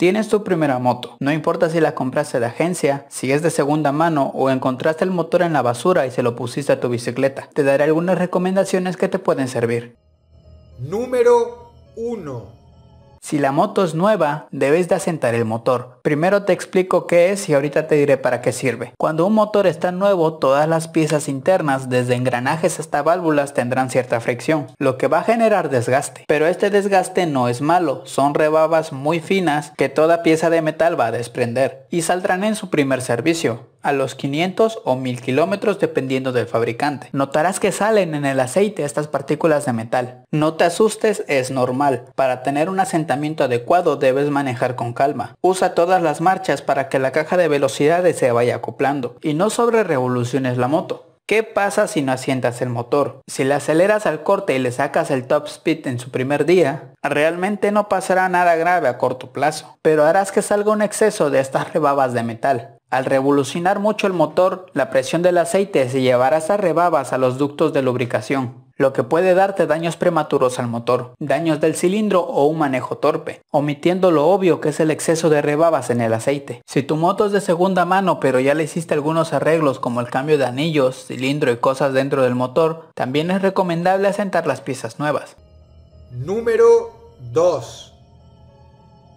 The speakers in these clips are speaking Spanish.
Tienes tu primera moto, no importa si la compraste de agencia, si es de segunda mano o encontraste el motor en la basura y se lo pusiste a tu bicicleta. Te daré algunas recomendaciones que te pueden servir. Número 1. Si la moto es nueva, debes de asentar el motor. Primero te explico qué es y ahorita te diré para qué sirve. Cuando un motor está nuevo, todas las piezas internas, desde engranajes hasta válvulas, tendrán cierta fricción, lo que va a generar desgaste. Pero este desgaste no es malo, son rebabas muy finas que toda pieza de metal va a desprender y saldrán en su primer servicio a los 500 o 1000 kilómetros dependiendo del fabricante. Notarás que salen en el aceite estas partículas de metal. No te asustes, es normal. Para tener un asentamiento adecuado debes manejar con calma. Usa todas las marchas para que la caja de velocidades se vaya acoplando y no sobre revoluciones la moto. ¿Qué pasa si no asientas el motor? Si le aceleras al corte y le sacas el top speed en su primer día, realmente no pasará nada grave a corto plazo, pero harás que salga un exceso de estas rebabas de metal. Al revolucionar mucho el motor, la presión del aceite se llevará estas rebabas a los ductos de lubricación, lo que puede darte daños prematuros al motor, daños del cilindro o un manejo torpe, omitiendo lo obvio que es el exceso de rebabas en el aceite. Si tu moto es de segunda mano pero ya le hiciste algunos arreglos como el cambio de anillos, cilindro y cosas dentro del motor, también es recomendable asentar las piezas nuevas. Número 2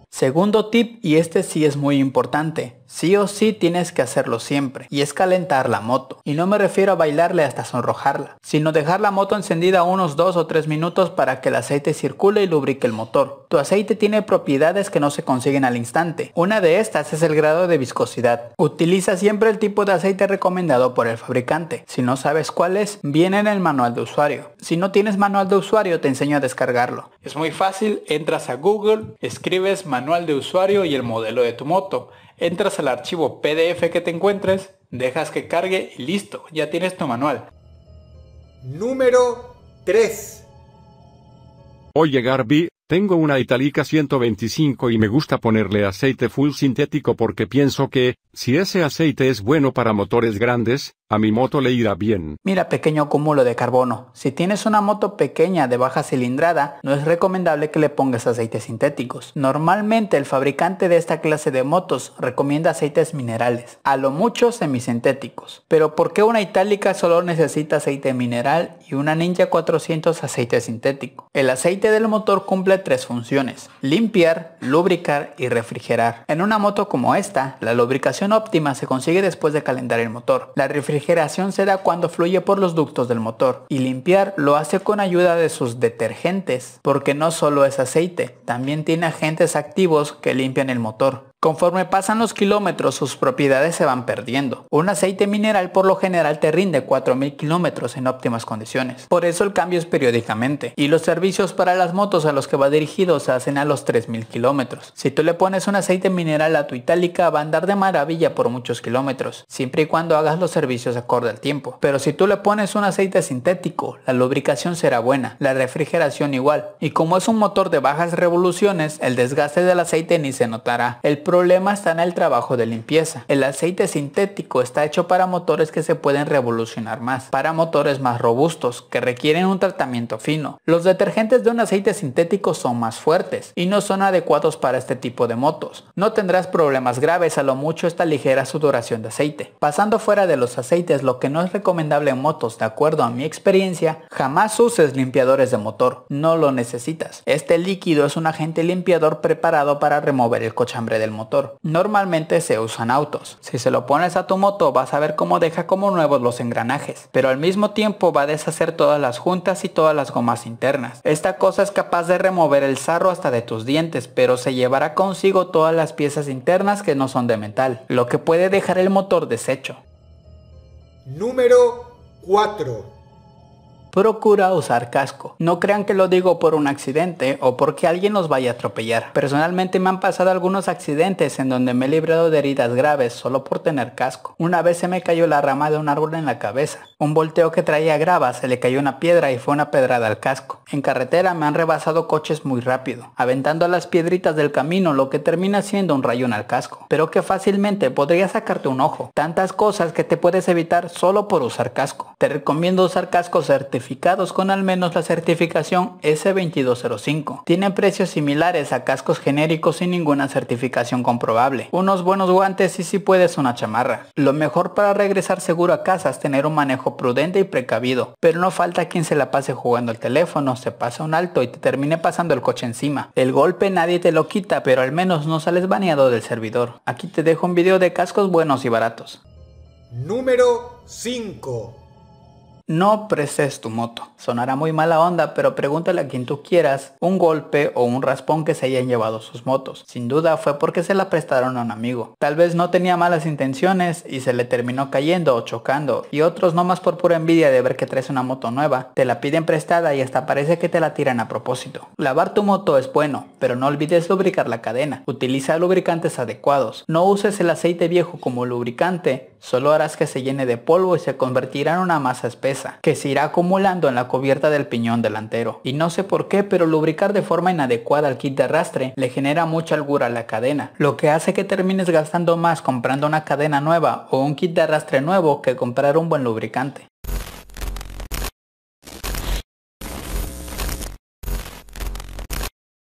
Segundo tip, y este sí es muy importante, Sí o sí tienes que hacerlo siempre, y es calentar la moto. Y no me refiero a bailarle hasta sonrojarla, sino dejar la moto encendida unos 2 o 3 minutos para que el aceite circule y lubrique el motor. Tu aceite tiene propiedades que no se consiguen al instante. Una de estas es el grado de viscosidad. Utiliza siempre el tipo de aceite recomendado por el fabricante. Si no sabes cuál es, viene en el manual de usuario. Si no tienes manual de usuario, te enseño a descargarlo. Es muy fácil, entras a Google, escribes manual de usuario y el modelo de tu moto entras al archivo PDF que te encuentres, dejas que cargue y listo, ya tienes tu manual. Número 3. llegar vi tengo una Itálica 125 y me gusta ponerle aceite full sintético porque pienso que, si ese aceite es bueno para motores grandes, a mi moto le irá bien. Mira pequeño cúmulo de carbono, si tienes una moto pequeña de baja cilindrada, no es recomendable que le pongas aceites sintéticos. Normalmente el fabricante de esta clase de motos recomienda aceites minerales, a lo mucho semisintéticos. Pero ¿por qué una Itálica solo necesita aceite mineral y una Ninja 400 aceite sintético? El aceite del motor cumple tres funciones, limpiar, lubricar y refrigerar. En una moto como esta, la lubricación óptima se consigue después de calentar el motor. La refrigeración se da cuando fluye por los ductos del motor y limpiar lo hace con ayuda de sus detergentes, porque no solo es aceite, también tiene agentes activos que limpian el motor. Conforme pasan los kilómetros sus propiedades se van perdiendo. Un aceite mineral por lo general te rinde 4.000 kilómetros en óptimas condiciones. Por eso el cambio es periódicamente. Y los servicios para las motos a los que va dirigido se hacen a los 3.000 kilómetros. Si tú le pones un aceite mineral a tu itálica va a andar de maravilla por muchos kilómetros, siempre y cuando hagas los servicios acorde al tiempo. Pero si tú le pones un aceite sintético, la lubricación será buena, la refrigeración igual. Y como es un motor de bajas revoluciones, el desgaste del aceite ni se notará. El problema está en el trabajo de limpieza. El aceite sintético está hecho para motores que se pueden revolucionar más, para motores más robustos, que requieren un tratamiento fino. Los detergentes de un aceite sintético son más fuertes y no son adecuados para este tipo de motos. No tendrás problemas graves a lo mucho esta ligera sudoración de aceite. Pasando fuera de los aceites, lo que no es recomendable en motos, de acuerdo a mi experiencia, jamás uses limpiadores de motor, no lo necesitas. Este líquido es un agente limpiador preparado para remover el cochambre del motor. Normalmente se usan autos. Si se lo pones a tu moto vas a ver cómo deja como nuevos los engranajes, pero al mismo tiempo va a deshacer todas las juntas y todas las gomas internas. Esta cosa es capaz de remover el sarro hasta de tus dientes, pero se llevará consigo todas las piezas internas que no son de metal, lo que puede dejar el motor deshecho. Número 4 procura usar casco. No crean que lo digo por un accidente o porque alguien los vaya a atropellar. Personalmente me han pasado algunos accidentes en donde me he librado de heridas graves solo por tener casco. Una vez se me cayó la rama de un árbol en la cabeza. Un volteo que traía grava se le cayó una piedra y fue una pedrada al casco. En carretera me han rebasado coches muy rápido, aventando las piedritas del camino lo que termina siendo un rayón al casco. Pero que fácilmente podría sacarte un ojo. Tantas cosas que te puedes evitar solo por usar casco. Te recomiendo usar casco certificado con al menos la certificación S2205. Tienen precios similares a cascos genéricos sin ninguna certificación comprobable. Unos buenos guantes y si puedes una chamarra. Lo mejor para regresar seguro a casa es tener un manejo prudente y precavido, pero no falta quien se la pase jugando el teléfono, se pasa un alto y te termine pasando el coche encima. El golpe nadie te lo quita, pero al menos no sales baneado del servidor. Aquí te dejo un video de cascos buenos y baratos. Número 5 no prestes tu moto. Sonará muy mala onda, pero pregúntale a quien tú quieras un golpe o un raspón que se hayan llevado sus motos. Sin duda fue porque se la prestaron a un amigo. Tal vez no tenía malas intenciones y se le terminó cayendo o chocando. Y otros no más por pura envidia de ver que traes una moto nueva, te la piden prestada y hasta parece que te la tiran a propósito. Lavar tu moto es bueno, pero no olvides lubricar la cadena. Utiliza lubricantes adecuados. No uses el aceite viejo como lubricante, solo harás que se llene de polvo y se convertirá en una masa espesa que se irá acumulando en la cubierta del piñón delantero. Y no sé por qué, pero lubricar de forma inadecuada al kit de arrastre le genera mucha holgura a la cadena, lo que hace que termines gastando más comprando una cadena nueva o un kit de arrastre nuevo que comprar un buen lubricante.